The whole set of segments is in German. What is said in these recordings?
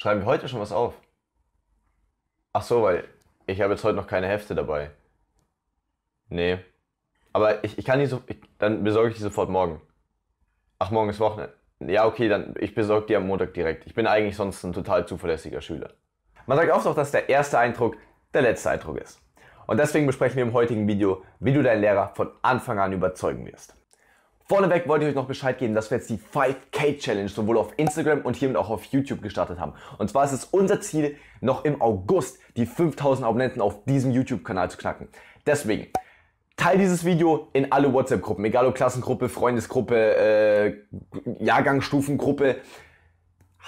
Schreiben wir heute schon was auf? Ach so, weil ich habe jetzt heute noch keine Hefte dabei. Nee. Aber ich, ich kann die so. Ich, dann besorge ich die sofort morgen. Ach, morgen ist Wochenende. Ja, okay, dann ich besorge die am Montag direkt. Ich bin eigentlich sonst ein total zuverlässiger Schüler. Man sagt auch noch, dass der erste Eindruck der letzte Eindruck ist. Und deswegen besprechen wir im heutigen Video, wie du deinen Lehrer von Anfang an überzeugen wirst. Vorneweg wollte ich euch noch Bescheid geben, dass wir jetzt die 5K Challenge sowohl auf Instagram und hiermit auch auf YouTube gestartet haben. Und zwar ist es unser Ziel, noch im August die 5000 Abonnenten auf diesem YouTube-Kanal zu knacken. Deswegen, teil dieses Video in alle WhatsApp-Gruppen, egal ob Klassengruppe, Freundesgruppe, äh, Jahrgangsstufengruppe.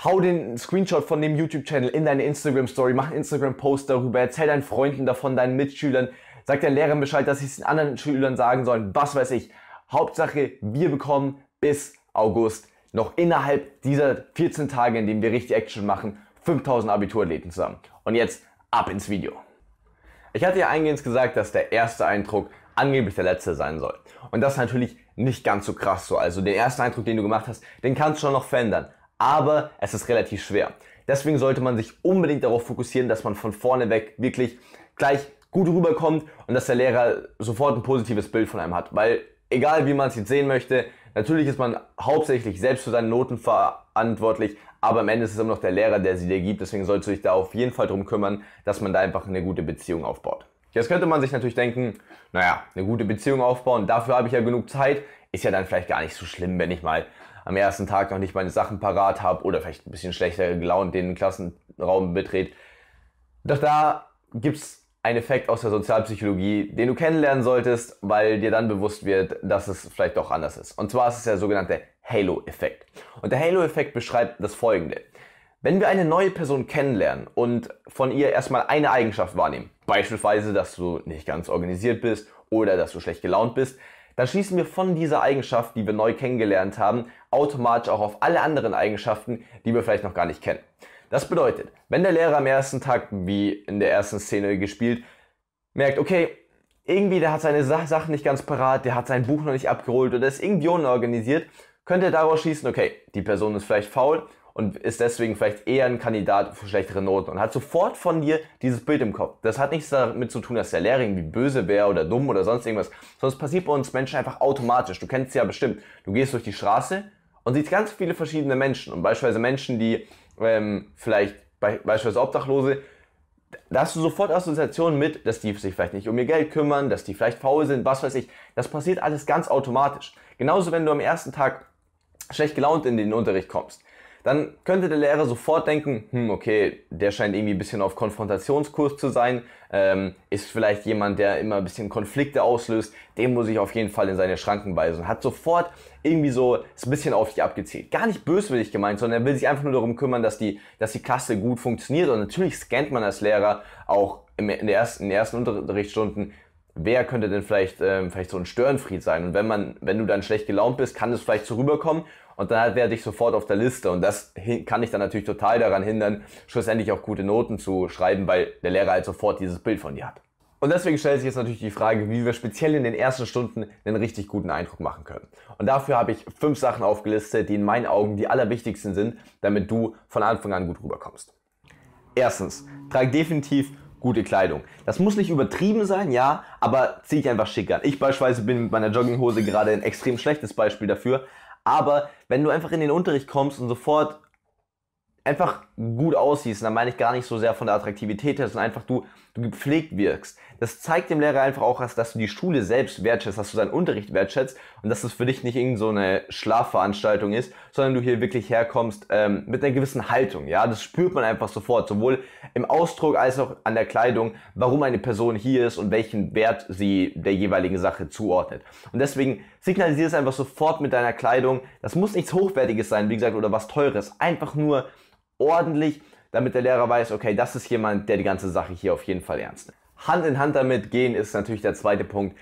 Hau den Screenshot von dem YouTube-Channel in deine Instagram-Story, mach einen Instagram-Post darüber, erzähl deinen Freunden davon, deinen Mitschülern, sag deinen Lehrern Bescheid, dass sie es den anderen Schülern sagen sollen, was weiß ich. Hauptsache, wir bekommen bis August noch innerhalb dieser 14 Tage, in denen wir richtig Action machen, 5000 Abiturathleten zusammen. Und jetzt ab ins Video. Ich hatte ja eingehend gesagt, dass der erste Eindruck angeblich der letzte sein soll. Und das ist natürlich nicht ganz so krass so. Also den ersten Eindruck, den du gemacht hast, den kannst du schon noch verändern. Aber es ist relativ schwer. Deswegen sollte man sich unbedingt darauf fokussieren, dass man von vorne weg wirklich gleich gut rüberkommt und dass der Lehrer sofort ein positives Bild von einem hat. Weil egal wie man es jetzt sehen möchte, natürlich ist man hauptsächlich selbst für seine Noten verantwortlich, aber am Ende ist es immer noch der Lehrer, der sie dir gibt. Deswegen solltest du dich da auf jeden Fall darum kümmern, dass man da einfach eine gute Beziehung aufbaut. Jetzt könnte man sich natürlich denken, naja, eine gute Beziehung aufbauen, dafür habe ich ja genug Zeit, ist ja dann vielleicht gar nicht so schlimm, wenn ich mal am ersten Tag noch nicht meine Sachen parat habe oder vielleicht ein bisschen schlechter gelaunt den Klassenraum betrete. Doch da gibt es ein Effekt aus der Sozialpsychologie, den du kennenlernen solltest, weil dir dann bewusst wird, dass es vielleicht doch anders ist. Und zwar ist es der sogenannte Halo-Effekt. Und der Halo-Effekt beschreibt das folgende. Wenn wir eine neue Person kennenlernen und von ihr erstmal eine Eigenschaft wahrnehmen, beispielsweise, dass du nicht ganz organisiert bist oder dass du schlecht gelaunt bist, dann schließen wir von dieser Eigenschaft, die wir neu kennengelernt haben, automatisch auch auf alle anderen Eigenschaften, die wir vielleicht noch gar nicht kennen. Das bedeutet, wenn der Lehrer am ersten Tag, wie in der ersten Szene gespielt, merkt, okay, irgendwie der hat seine Sachen nicht ganz parat, der hat sein Buch noch nicht abgeholt oder ist irgendwie unorganisiert, könnte er daraus schießen, okay, die Person ist vielleicht faul und ist deswegen vielleicht eher ein Kandidat für schlechtere Noten und hat sofort von dir dieses Bild im Kopf. Das hat nichts damit zu tun, dass der Lehrer irgendwie böse wäre oder dumm oder sonst irgendwas. Sonst passiert bei uns Menschen einfach automatisch. Du kennst es ja bestimmt. Du gehst durch die Straße und siehst ganz viele verschiedene Menschen und beispielsweise Menschen, die ähm, vielleicht beispielsweise Obdachlose, da hast du sofort Assoziationen mit, dass die sich vielleicht nicht um ihr Geld kümmern, dass die vielleicht faul sind, was weiß ich. Das passiert alles ganz automatisch. Genauso, wenn du am ersten Tag schlecht gelaunt in den Unterricht kommst, dann könnte der Lehrer sofort denken, hm, okay, der scheint irgendwie ein bisschen auf Konfrontationskurs zu sein, ähm, ist vielleicht jemand, der immer ein bisschen Konflikte auslöst, dem muss ich auf jeden Fall in seine Schranken weisen. Hat sofort irgendwie so ein bisschen auf dich abgezielt. Gar nicht böswillig gemeint, sondern er will sich einfach nur darum kümmern, dass die, dass die Klasse gut funktioniert. Und natürlich scannt man als Lehrer auch in, der ersten, in den ersten Unterrichtsstunden, wer könnte denn vielleicht, ähm, vielleicht so ein Störenfried sein? Und wenn man, wenn du dann schlecht gelaunt bist, kann es vielleicht so rüberkommen und dann werde ich sofort auf der Liste. Und das kann ich dann natürlich total daran hindern, schlussendlich auch gute Noten zu schreiben, weil der Lehrer halt sofort dieses Bild von dir hat. Und deswegen stellt sich jetzt natürlich die Frage, wie wir speziell in den ersten Stunden einen richtig guten Eindruck machen können. Und dafür habe ich fünf Sachen aufgelistet, die in meinen Augen die allerwichtigsten sind, damit du von Anfang an gut rüberkommst. Erstens, trag definitiv gute Kleidung. Das muss nicht übertrieben sein, ja, aber zieh dich einfach schick an. Ich beispielsweise bin mit meiner Jogginghose gerade ein extrem schlechtes Beispiel dafür, aber wenn du einfach in den Unterricht kommst und sofort einfach gut aussiehst, dann meine ich gar nicht so sehr von der Attraktivität her, sondern einfach du du gepflegt wirkst. Das zeigt dem Lehrer einfach auch, dass du die Schule selbst wertschätzt, dass du deinen Unterricht wertschätzt und dass es für dich nicht irgend so eine Schlafveranstaltung ist, sondern du hier wirklich herkommst ähm, mit einer gewissen Haltung. Ja, das spürt man einfach sofort, sowohl im Ausdruck als auch an der Kleidung, warum eine Person hier ist und welchen Wert sie der jeweiligen Sache zuordnet. Und deswegen signalisier es einfach sofort mit deiner Kleidung. Das muss nichts Hochwertiges sein, wie gesagt, oder was Teures. Einfach nur ordentlich damit der Lehrer weiß, okay, das ist jemand, der die ganze Sache hier auf jeden Fall ernst nimmt. Hand in Hand damit gehen ist natürlich der zweite Punkt.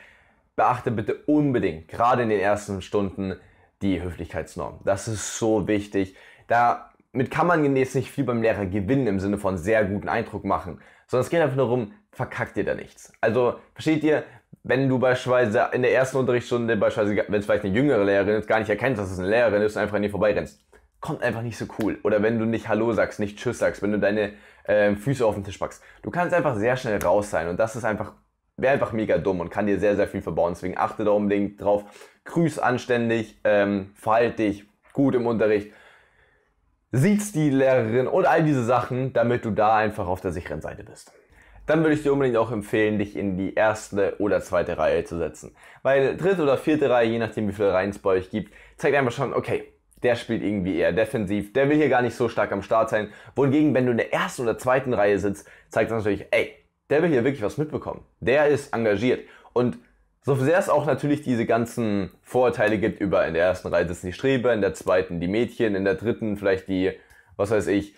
Beachte bitte unbedingt, gerade in den ersten Stunden, die Höflichkeitsnorm. Das ist so wichtig. Damit kann man jetzt nicht viel beim Lehrer gewinnen im Sinne von sehr guten Eindruck machen, sondern es geht einfach nur darum, verkackt ihr da nichts. Also versteht ihr, wenn du beispielsweise in der ersten Unterrichtsstunde, beispielsweise, wenn es vielleicht eine jüngere Lehrerin ist, gar nicht erkennst, dass es eine Lehrerin ist und einfach an ihr vorbeirennst kommt einfach nicht so cool. Oder wenn du nicht Hallo sagst, nicht Tschüss sagst, wenn du deine äh, Füße auf den Tisch packst. Du kannst einfach sehr schnell raus sein und das ist einfach, wäre einfach mega dumm und kann dir sehr, sehr viel verbauen. Deswegen achte da unbedingt drauf. Grüß anständig, ähm, verhalt dich gut im Unterricht. Siehst die Lehrerin und all diese Sachen, damit du da einfach auf der sicheren Seite bist dann würde ich dir unbedingt auch empfehlen, dich in die erste oder zweite Reihe zu setzen. Weil dritte oder vierte Reihe, je nachdem wie viele Reihen es bei euch gibt, zeigt einfach schon, okay, der spielt irgendwie eher defensiv, der will hier gar nicht so stark am Start sein. Wohingegen, wenn du in der ersten oder zweiten Reihe sitzt, zeigt das natürlich, ey, der will hier wirklich was mitbekommen. Der ist engagiert. Und so sehr es auch natürlich diese ganzen Vorurteile gibt über in der ersten Reihe sitzen die Streber, in der zweiten die Mädchen, in der dritten vielleicht die, was weiß ich,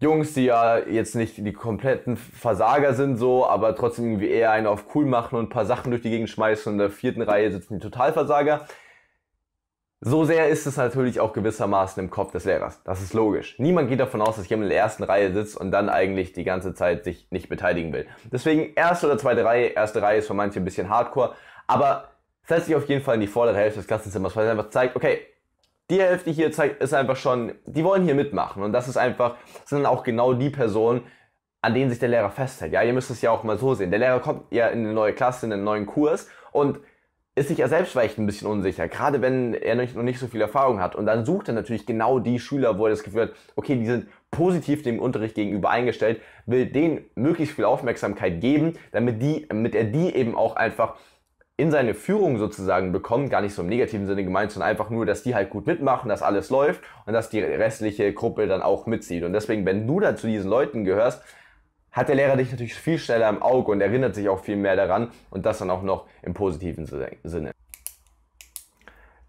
Jungs, die ja jetzt nicht die kompletten Versager sind so, aber trotzdem irgendwie eher einen auf cool machen und ein paar Sachen durch die Gegend schmeißen in der vierten Reihe sitzen die Totalversager. So sehr ist es natürlich auch gewissermaßen im Kopf des Lehrers. Das ist logisch. Niemand geht davon aus, dass jemand in der ersten Reihe sitzt und dann eigentlich die ganze Zeit sich nicht beteiligen will. Deswegen erste oder zweite Reihe, erste Reihe ist für manche ein bisschen hardcore, aber setzt sich auf jeden Fall in die vordere Hälfte des Klassenzimmers, weil es einfach zeigt, okay, die Hälfte hier zeigt, ist einfach schon, die wollen hier mitmachen und das ist einfach, sind dann auch genau die Personen, an denen sich der Lehrer festhält. Ja, ihr müsst es ja auch mal so sehen. Der Lehrer kommt ja in eine neue Klasse, in einen neuen Kurs und ist sich er selbst vielleicht ein bisschen unsicher, gerade wenn er noch nicht so viel Erfahrung hat. Und dann sucht er natürlich genau die Schüler, wo er das Gefühl hat, okay, die sind positiv dem Unterricht gegenüber eingestellt, will denen möglichst viel Aufmerksamkeit geben, damit, die, damit er die eben auch einfach in seine Führung sozusagen bekommt, gar nicht so im negativen Sinne gemeint, sondern einfach nur, dass die halt gut mitmachen, dass alles läuft und dass die restliche Gruppe dann auch mitzieht. Und deswegen, wenn du dann zu diesen Leuten gehörst, hat der Lehrer dich natürlich viel schneller im Auge und erinnert sich auch viel mehr daran und das dann auch noch im positiven Sinne.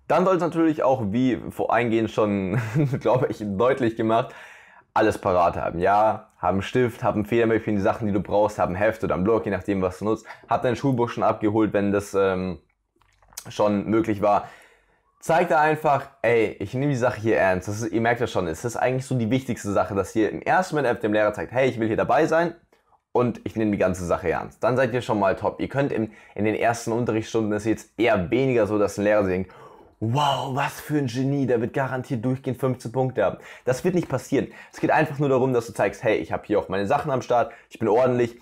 Dann soll es natürlich auch, wie vorangehend schon, glaube ich, deutlich gemacht, alles parat haben. Ja, haben Stift, haben Federmäppchen, die Sachen, die du brauchst, haben Heft oder einen Block, je nachdem, was du nutzt. Hab dein Schulbuch schon abgeholt, wenn das ähm, schon möglich war zeigt er einfach, ey, ich nehme die Sache hier ernst. Ist, ihr merkt ja schon, es ist eigentlich so die wichtigste Sache, dass ihr im ersten Moment dem Lehrer zeigt, hey, ich will hier dabei sein und ich nehme die ganze Sache ernst. Dann seid ihr schon mal top. Ihr könnt im, in den ersten Unterrichtsstunden, das ist jetzt eher weniger so, dass ein Lehrer denkt, wow, was für ein Genie, der wird garantiert durchgehend 15 Punkte haben. Das wird nicht passieren. Es geht einfach nur darum, dass du zeigst, hey, ich habe hier auch meine Sachen am Start, ich bin ordentlich.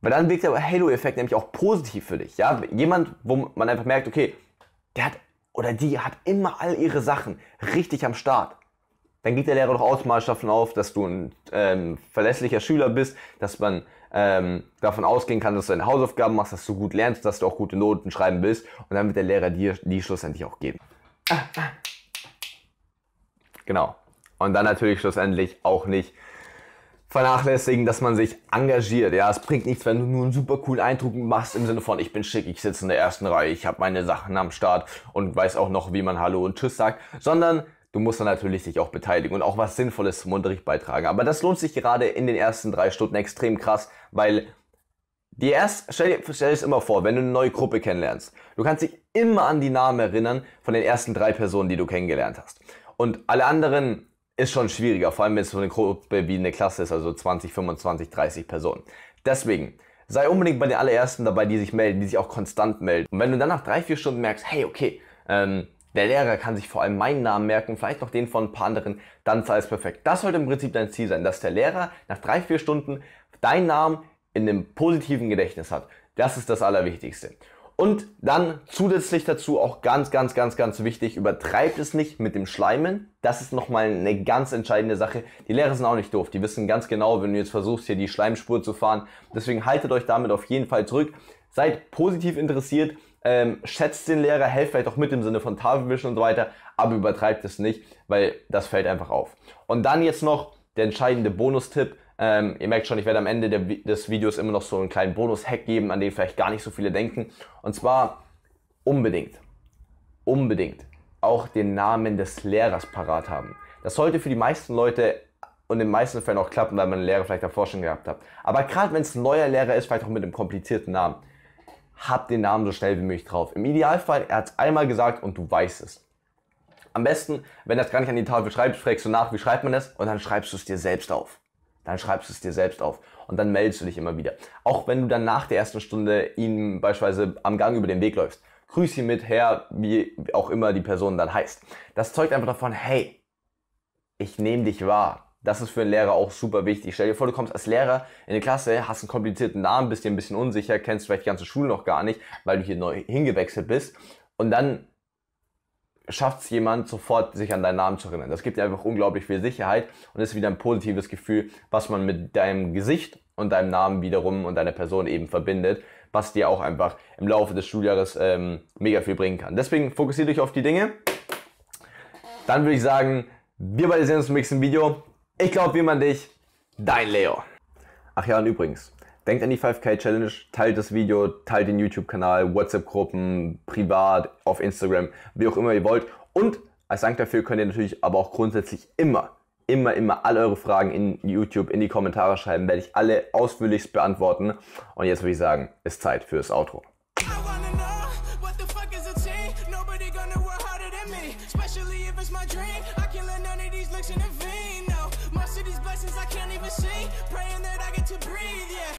Weil dann wirkt der Halo-Effekt nämlich auch positiv für dich. Ja? Jemand, wo man einfach merkt, okay, der hat oder die hat immer all ihre Sachen richtig am Start. Dann geht der Lehrer doch automatisch davon auf, dass du ein ähm, verlässlicher Schüler bist, dass man ähm, davon ausgehen kann, dass du deine Hausaufgaben machst, dass du gut lernst, dass du auch gute Noten schreiben willst und dann wird der Lehrer dir die schlussendlich auch geben. Genau. Und dann natürlich schlussendlich auch nicht vernachlässigen, dass man sich engagiert. Ja, es bringt nichts, wenn du nur einen super coolen Eindruck machst im Sinne von, ich bin schick, ich sitze in der ersten Reihe, ich habe meine Sachen am Start und weiß auch noch, wie man Hallo und Tschüss sagt, sondern du musst dann natürlich dich auch beteiligen und auch was Sinnvolles zum Unterricht beitragen. Aber das lohnt sich gerade in den ersten drei Stunden extrem krass, weil die erst, stell dir, stell dir es immer vor, wenn du eine neue Gruppe kennenlernst, du kannst dich immer an die Namen erinnern von den ersten drei Personen, die du kennengelernt hast. Und alle anderen ist schon schwieriger, vor allem wenn es so eine Gruppe wie eine Klasse ist, also 20, 25, 30 Personen. Deswegen, sei unbedingt bei den allerersten dabei, die sich melden, die sich auch konstant melden. Und wenn du dann nach drei, vier Stunden merkst, hey, okay, ähm, der Lehrer kann sich vor allem meinen Namen merken, vielleicht noch den von ein paar anderen, dann sei es perfekt. Das sollte im Prinzip dein Ziel sein, dass der Lehrer nach drei, vier Stunden deinen Namen in einem positiven Gedächtnis hat. Das ist das Allerwichtigste. Und dann zusätzlich dazu auch ganz, ganz, ganz, ganz wichtig, übertreibt es nicht mit dem Schleimen. Das ist nochmal eine ganz entscheidende Sache. Die Lehrer sind auch nicht doof. Die wissen ganz genau, wenn du jetzt versuchst, hier die Schleimspur zu fahren. Deswegen haltet euch damit auf jeden Fall zurück. Seid positiv interessiert. Ähm, schätzt den Lehrer, helft vielleicht auch mit im Sinne von Tafelwischen und so weiter, aber übertreibt es nicht, weil das fällt einfach auf. Und dann jetzt noch der entscheidende Bonustipp ähm, ihr merkt schon, ich werde am Ende der, des Videos immer noch so einen kleinen Bonus-Hack geben, an den vielleicht gar nicht so viele denken. Und zwar unbedingt, unbedingt auch den Namen des Lehrers parat haben. Das sollte für die meisten Leute und in den meisten Fällen auch klappen, weil man einen Lehrer vielleicht davor schon gehabt hat. Aber gerade wenn es ein neuer Lehrer ist, vielleicht auch mit einem komplizierten Namen, habt den Namen so schnell wie möglich drauf. Im Idealfall, er hat es einmal gesagt und du weißt es. Am besten, wenn das gar nicht an die Tafel schreibst, fragst du nach, wie schreibt man das und dann schreibst du es dir selbst auf dann schreibst du es dir selbst auf und dann meldest du dich immer wieder. Auch wenn du dann nach der ersten Stunde ihm beispielsweise am Gang über den Weg läufst. Grüß ihn mit, Herr, wie auch immer die Person dann heißt. Das zeugt einfach davon, hey, ich nehme dich wahr. Das ist für einen Lehrer auch super wichtig. Stell dir vor, du kommst als Lehrer in eine Klasse, hast einen komplizierten Namen, bist dir ein bisschen unsicher, kennst vielleicht die ganze Schule noch gar nicht, weil du hier neu hingewechselt bist. Und dann schafft es jemand sofort, sich an deinen Namen zu erinnern. Das gibt dir einfach unglaublich viel Sicherheit und ist wieder ein positives Gefühl, was man mit deinem Gesicht und deinem Namen wiederum und deiner Person eben verbindet, was dir auch einfach im Laufe des Schuljahres ähm, mega viel bringen kann. Deswegen fokussiert euch auf die Dinge. Dann würde ich sagen, wir beide sehen uns im nächsten Video. Ich glaube, wie man dich, dein Leo. Ach ja, und übrigens, Denkt an die 5K Challenge, teilt das Video, teilt den YouTube-Kanal, WhatsApp-Gruppen, privat, auf Instagram, wie auch immer ihr wollt. Und als Dank dafür könnt ihr natürlich aber auch grundsätzlich immer, immer, immer alle eure Fragen in YouTube, in die Kommentare schreiben, werde ich alle ausführlichst beantworten. Und jetzt würde ich sagen, ist Zeit fürs Outro. blessings I can't even see. Praying